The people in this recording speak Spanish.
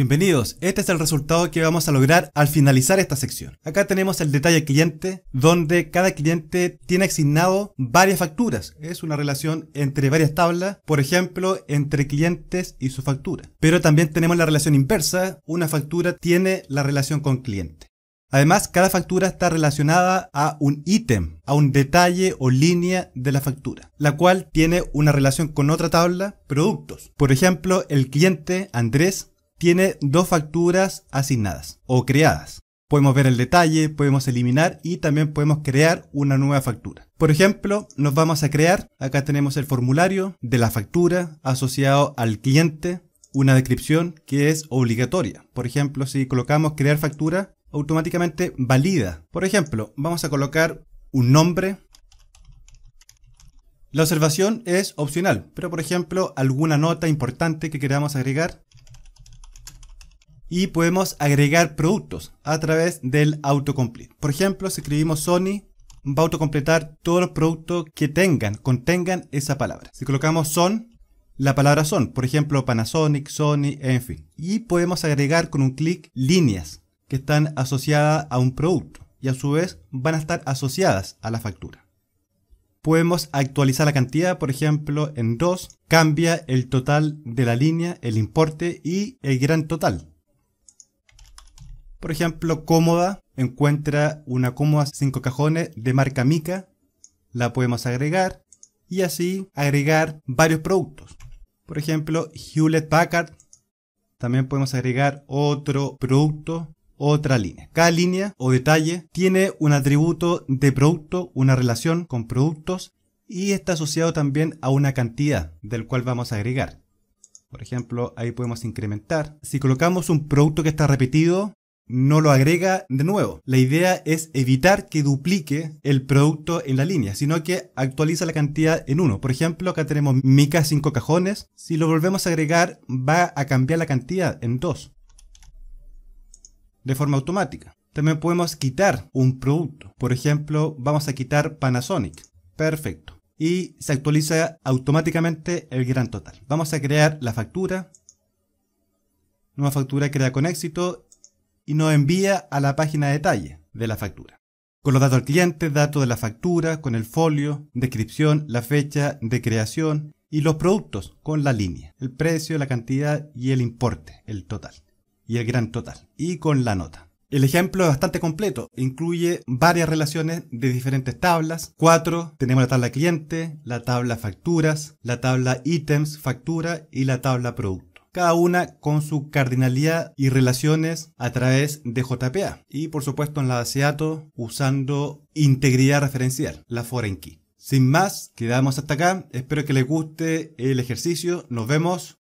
Bienvenidos, este es el resultado que vamos a lograr al finalizar esta sección. Acá tenemos el detalle cliente, donde cada cliente tiene asignado varias facturas. Es una relación entre varias tablas, por ejemplo, entre clientes y su factura. Pero también tenemos la relación inversa, una factura tiene la relación con cliente. Además, cada factura está relacionada a un ítem, a un detalle o línea de la factura, la cual tiene una relación con otra tabla, productos. Por ejemplo, el cliente Andrés tiene dos facturas asignadas o creadas. Podemos ver el detalle, podemos eliminar y también podemos crear una nueva factura. Por ejemplo, nos vamos a crear, acá tenemos el formulario de la factura asociado al cliente, una descripción que es obligatoria. Por ejemplo, si colocamos crear factura, automáticamente valida. Por ejemplo, vamos a colocar un nombre. La observación es opcional, pero por ejemplo, alguna nota importante que queramos agregar, y podemos agregar productos a través del autocomplete. Por ejemplo, si escribimos Sony, va a autocompletar todos los productos que tengan, contengan esa palabra. Si colocamos son, la palabra son, por ejemplo, Panasonic, Sony, en fin. Y podemos agregar con un clic líneas que están asociadas a un producto y a su vez van a estar asociadas a la factura. Podemos actualizar la cantidad, por ejemplo, en dos. cambia el total de la línea, el importe y el gran total por ejemplo, cómoda, encuentra una cómoda cinco cajones de marca Mica, la podemos agregar y así agregar varios productos. Por ejemplo, Hewlett Packard, también podemos agregar otro producto, otra línea. Cada línea o detalle tiene un atributo de producto, una relación con productos y está asociado también a una cantidad del cual vamos a agregar. Por ejemplo, ahí podemos incrementar. Si colocamos un producto que está repetido, no lo agrega de nuevo. La idea es evitar que duplique el producto en la línea, sino que actualiza la cantidad en uno. Por ejemplo, acá tenemos mica 5 cajones. Si lo volvemos a agregar, va a cambiar la cantidad en dos De forma automática. También podemos quitar un producto. Por ejemplo, vamos a quitar Panasonic. Perfecto. Y se actualiza automáticamente el gran total. Vamos a crear la factura. Nueva factura creada con éxito y nos envía a la página de detalle de la factura. Con los datos del cliente, datos de la factura, con el folio, descripción, la fecha de creación y los productos con la línea, el precio, la cantidad y el importe, el total y el gran total y con la nota. El ejemplo es bastante completo, incluye varias relaciones de diferentes tablas. Cuatro, tenemos la tabla cliente, la tabla facturas, la tabla ítems factura y la tabla producto cada una con su cardinalidad y relaciones a través de JPA y por supuesto en la baseato usando integridad referencial, la foreign key. Sin más, quedamos hasta acá. Espero que les guste el ejercicio. Nos vemos.